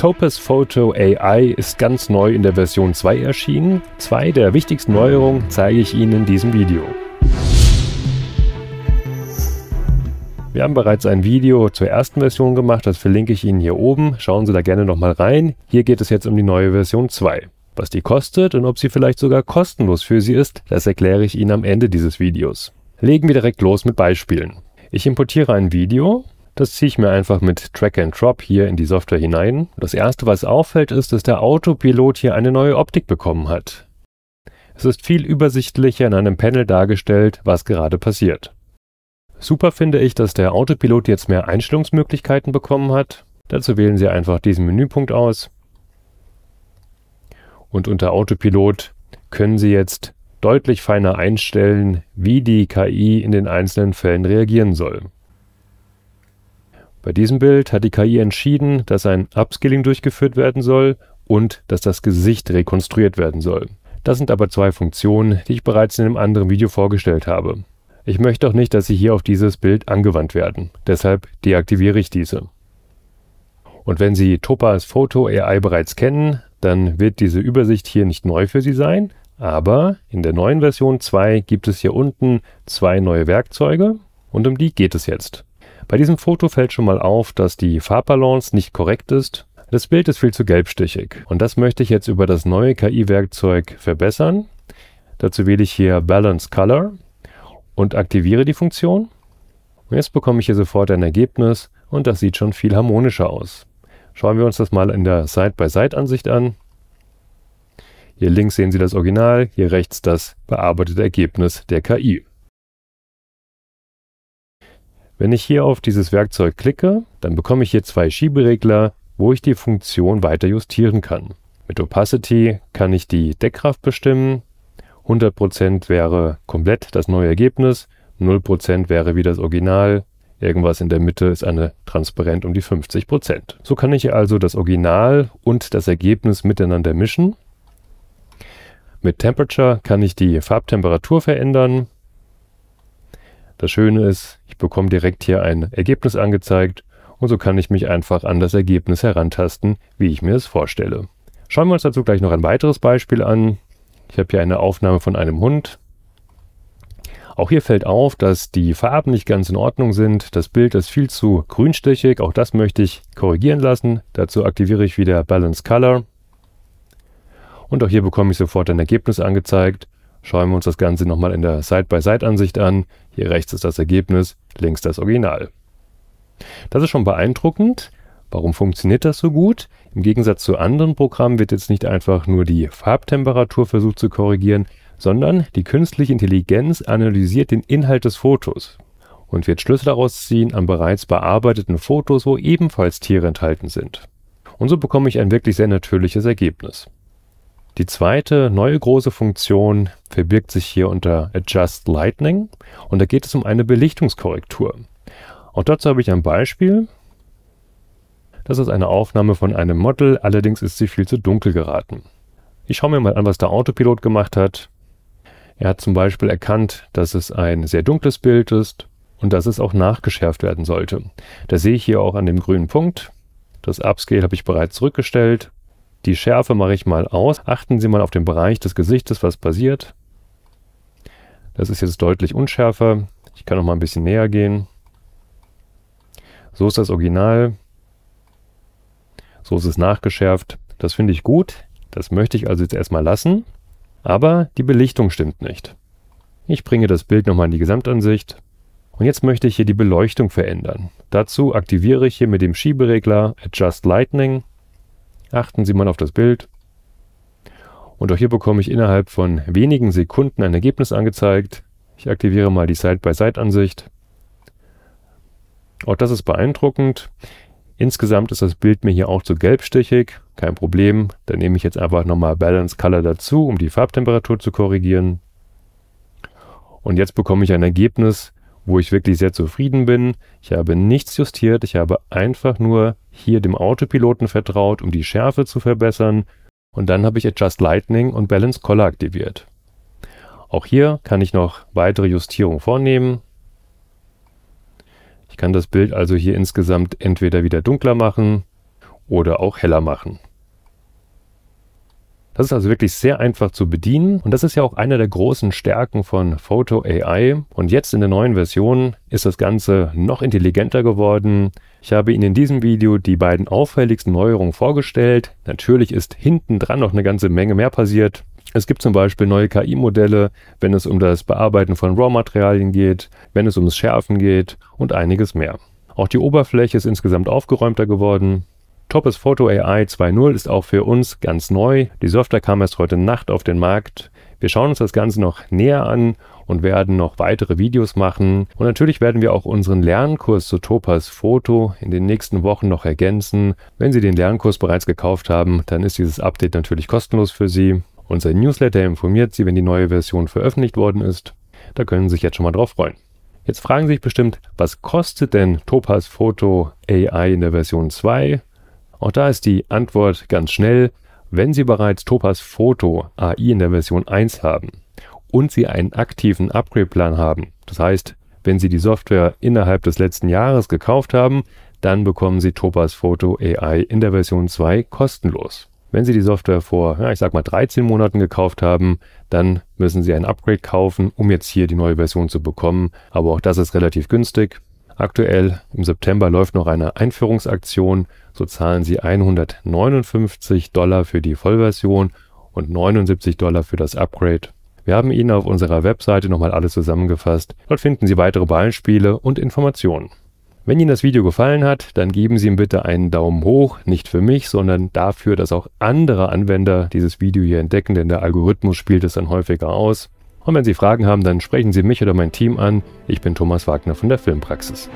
Topaz Photo AI ist ganz neu in der Version 2 erschienen. Zwei der wichtigsten Neuerungen zeige ich Ihnen in diesem Video. Wir haben bereits ein Video zur ersten Version gemacht, das verlinke ich Ihnen hier oben. Schauen Sie da gerne nochmal rein. Hier geht es jetzt um die neue Version 2. Was die kostet und ob sie vielleicht sogar kostenlos für Sie ist, das erkläre ich Ihnen am Ende dieses Videos. Legen wir direkt los mit Beispielen. Ich importiere ein Video, das ziehe ich mir einfach mit Track and Drop hier in die Software hinein. Das erste, was auffällt, ist, dass der Autopilot hier eine neue Optik bekommen hat. Es ist viel übersichtlicher in einem Panel dargestellt, was gerade passiert. Super finde ich, dass der Autopilot jetzt mehr Einstellungsmöglichkeiten bekommen hat. Dazu wählen Sie einfach diesen Menüpunkt aus. Und unter Autopilot können Sie jetzt deutlich feiner einstellen, wie die KI in den einzelnen Fällen reagieren soll. Bei diesem Bild hat die KI entschieden, dass ein Upscaling durchgeführt werden soll und dass das Gesicht rekonstruiert werden soll. Das sind aber zwei Funktionen, die ich bereits in einem anderen Video vorgestellt habe. Ich möchte auch nicht, dass sie hier auf dieses Bild angewandt werden. Deshalb deaktiviere ich diese. Und wenn Sie Topaz Photo AI bereits kennen, dann wird diese Übersicht hier nicht neu für Sie sein. Aber in der neuen Version 2 gibt es hier unten zwei neue Werkzeuge und um die geht es jetzt. Bei diesem Foto fällt schon mal auf, dass die Farbbalance nicht korrekt ist. Das Bild ist viel zu gelbstichig und das möchte ich jetzt über das neue KI-Werkzeug verbessern. Dazu wähle ich hier Balance Color und aktiviere die Funktion. Und jetzt bekomme ich hier sofort ein Ergebnis und das sieht schon viel harmonischer aus. Schauen wir uns das mal in der Side-by-Side-Ansicht an. Hier links sehen Sie das Original, hier rechts das bearbeitete Ergebnis der KI. Wenn ich hier auf dieses Werkzeug klicke, dann bekomme ich hier zwei Schieberegler, wo ich die Funktion weiter justieren kann. Mit Opacity kann ich die Deckkraft bestimmen. 100% wäre komplett das neue Ergebnis, 0% wäre wie das Original, irgendwas in der Mitte ist eine transparent um die 50%. So kann ich also das Original und das Ergebnis miteinander mischen. Mit Temperature kann ich die Farbtemperatur verändern. Das Schöne ist, bekomme direkt hier ein Ergebnis angezeigt und so kann ich mich einfach an das Ergebnis herantasten, wie ich mir es vorstelle. Schauen wir uns dazu gleich noch ein weiteres Beispiel an. Ich habe hier eine Aufnahme von einem Hund. Auch hier fällt auf, dass die Farben nicht ganz in Ordnung sind. Das Bild ist viel zu grünstichig. Auch das möchte ich korrigieren lassen. Dazu aktiviere ich wieder Balance Color. Und auch hier bekomme ich sofort ein Ergebnis angezeigt. Schauen wir uns das Ganze nochmal in der Side-by-Side-Ansicht an. Hier rechts ist das Ergebnis, links das Original. Das ist schon beeindruckend. Warum funktioniert das so gut? Im Gegensatz zu anderen Programmen wird jetzt nicht einfach nur die Farbtemperatur versucht zu korrigieren, sondern die künstliche Intelligenz analysiert den Inhalt des Fotos und wird Schlüsse daraus ziehen an bereits bearbeiteten Fotos, wo ebenfalls Tiere enthalten sind. Und so bekomme ich ein wirklich sehr natürliches Ergebnis. Die zweite neue große Funktion verbirgt sich hier unter Adjust Lightning und da geht es um eine Belichtungskorrektur. Auch dazu habe ich ein Beispiel. Das ist eine Aufnahme von einem Model, allerdings ist sie viel zu dunkel geraten. Ich schaue mir mal an, was der Autopilot gemacht hat. Er hat zum Beispiel erkannt, dass es ein sehr dunkles Bild ist und dass es auch nachgeschärft werden sollte. Da sehe ich hier auch an dem grünen Punkt. Das Upscale habe ich bereits zurückgestellt die Schärfe mache ich mal aus. Achten Sie mal auf den Bereich des Gesichtes, was passiert. Das ist jetzt deutlich unschärfer. Ich kann noch mal ein bisschen näher gehen. So ist das Original. So ist es nachgeschärft. Das finde ich gut. Das möchte ich also jetzt erstmal lassen. Aber die Belichtung stimmt nicht. Ich bringe das Bild nochmal in die Gesamtansicht. Und jetzt möchte ich hier die Beleuchtung verändern. Dazu aktiviere ich hier mit dem Schieberegler Adjust Lightning Achten Sie mal auf das Bild. Und auch hier bekomme ich innerhalb von wenigen Sekunden ein Ergebnis angezeigt. Ich aktiviere mal die Side-by-Side-Ansicht. Auch das ist beeindruckend. Insgesamt ist das Bild mir hier auch zu gelbstichig. Kein Problem. Dann nehme ich jetzt einfach nochmal Balance Color dazu, um die Farbtemperatur zu korrigieren. Und jetzt bekomme ich ein Ergebnis, wo ich wirklich sehr zufrieden bin. Ich habe nichts justiert. Ich habe einfach nur hier dem Autopiloten vertraut, um die Schärfe zu verbessern. Und dann habe ich Adjust Lightning und Balance Color aktiviert. Auch hier kann ich noch weitere Justierungen vornehmen. Ich kann das Bild also hier insgesamt entweder wieder dunkler machen oder auch heller machen. Das ist also wirklich sehr einfach zu bedienen und das ist ja auch eine der großen Stärken von Photo AI. Und jetzt in der neuen Version ist das Ganze noch intelligenter geworden. Ich habe Ihnen in diesem Video die beiden auffälligsten Neuerungen vorgestellt. Natürlich ist hinten dran noch eine ganze Menge mehr passiert. Es gibt zum Beispiel neue KI-Modelle, wenn es um das Bearbeiten von RAW-Materialien geht, wenn es ums Schärfen geht und einiges mehr. Auch die Oberfläche ist insgesamt aufgeräumter geworden. Toppes Photo AI 2.0 ist auch für uns ganz neu. Die Software kam erst heute Nacht auf den Markt. Wir schauen uns das Ganze noch näher an und werden noch weitere Videos machen. Und natürlich werden wir auch unseren Lernkurs zu Topaz Foto in den nächsten Wochen noch ergänzen. Wenn Sie den Lernkurs bereits gekauft haben, dann ist dieses Update natürlich kostenlos für Sie. Unser Newsletter informiert Sie, wenn die neue Version veröffentlicht worden ist. Da können Sie sich jetzt schon mal drauf freuen. Jetzt fragen Sie sich bestimmt, was kostet denn Topaz Photo AI in der Version 2? Auch da ist die Antwort ganz schnell, wenn Sie bereits Topaz Photo AI in der Version 1 haben und Sie einen aktiven Upgrade-Plan haben, das heißt, wenn Sie die Software innerhalb des letzten Jahres gekauft haben, dann bekommen Sie Topaz Photo AI in der Version 2 kostenlos. Wenn Sie die Software vor, ja, ich sag mal 13 Monaten gekauft haben, dann müssen Sie ein Upgrade kaufen, um jetzt hier die neue Version zu bekommen. Aber auch das ist relativ günstig. Aktuell im September läuft noch eine Einführungsaktion. So zahlen Sie 159 Dollar für die Vollversion und 79 Dollar für das Upgrade. Wir haben Ihnen auf unserer Webseite nochmal alles zusammengefasst. Dort finden Sie weitere Ballenspiele und Informationen. Wenn Ihnen das Video gefallen hat, dann geben Sie ihm bitte einen Daumen hoch, nicht für mich, sondern dafür, dass auch andere Anwender dieses Video hier entdecken, denn der Algorithmus spielt es dann häufiger aus. Und wenn Sie Fragen haben, dann sprechen Sie mich oder mein Team an. Ich bin Thomas Wagner von der Filmpraxis.